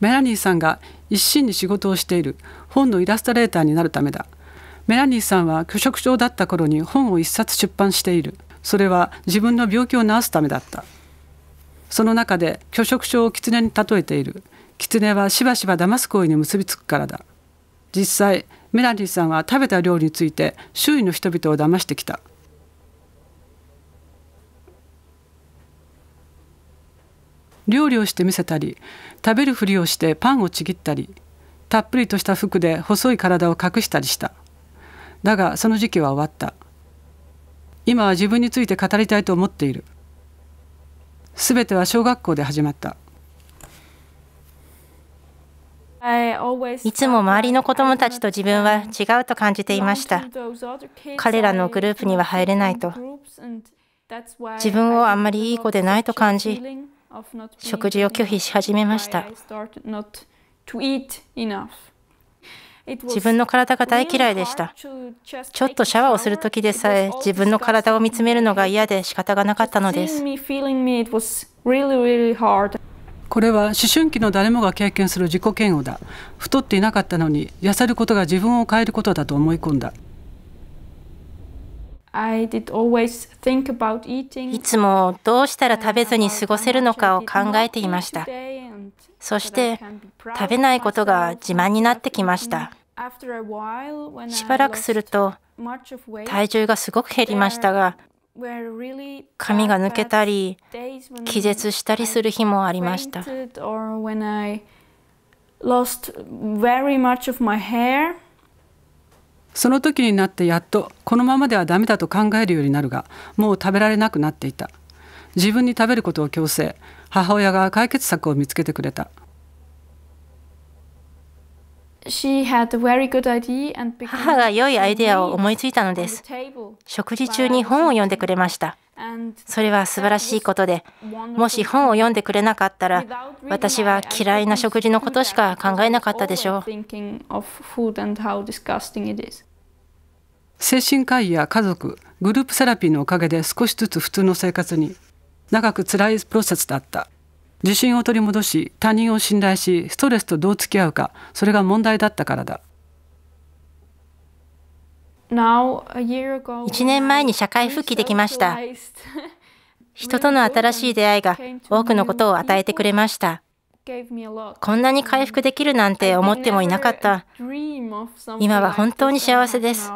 メラニーさんが一心に仕事をしている本のイラストレーターになるためだメラニーさんは拒食症だった頃に本を一冊出版しているそれは自分の病気を治すためだったその中で拒食症を狐に例えている狐はしばしば騙す行為に結びつくからだ実際メラニーさんは食べた料理について周囲の人々を騙してきた料理をして見せたり食べるふりをしてパンをちぎったりたっぷりとした服で細い体を隠したりしただがその時期は終わった今は自分について語りたいと思っているすべては小学校で始まったいつも周りの子どもたちと自分は違うと感じていました彼らのグループには入れないと自分をあんまりいい子でないと感じ食事を拒否し始めました自分の体が大嫌いでしたちょっとシャワーをする時でさえ自分の体を見つめるのが嫌で仕方がなかったのですこれは思春期の誰もが経験する自己嫌悪だ太っていなかったのに痩せることが自分を変えることだと思い込んだいつもどうしたら食べずに過ごせるのかを考えていました。そして食べないことが自慢になってきました。しばらくすると体重がすごく減りましたが、髪が抜けたり、気絶したりする日もありました。その時になってやっとこのままではダメだと考えるようになるがもう食べられなくなっていた自分に食べることを強制母親が解決策を見つけてくれた母が良いアイデアを思いついたのです食事中に本を読んでくれましたそれは素晴らしいことで、もし本を読んでくれなかったら、私は嫌いな食事のことしか考えなかったでしょう。精神科医や家族、グループセラピーのおかげで少しずつ普通の生活に、長く辛いプロセスだった。自信を取り戻し、他人を信頼し、ストレスとどう付き合うか、それが問題だったからだ。1 年前に社会復帰できました。人との新しい出会いが多くのことを与えてくれました。こんなに回復できるなんて思ってもいなかった。今は本当に幸せです。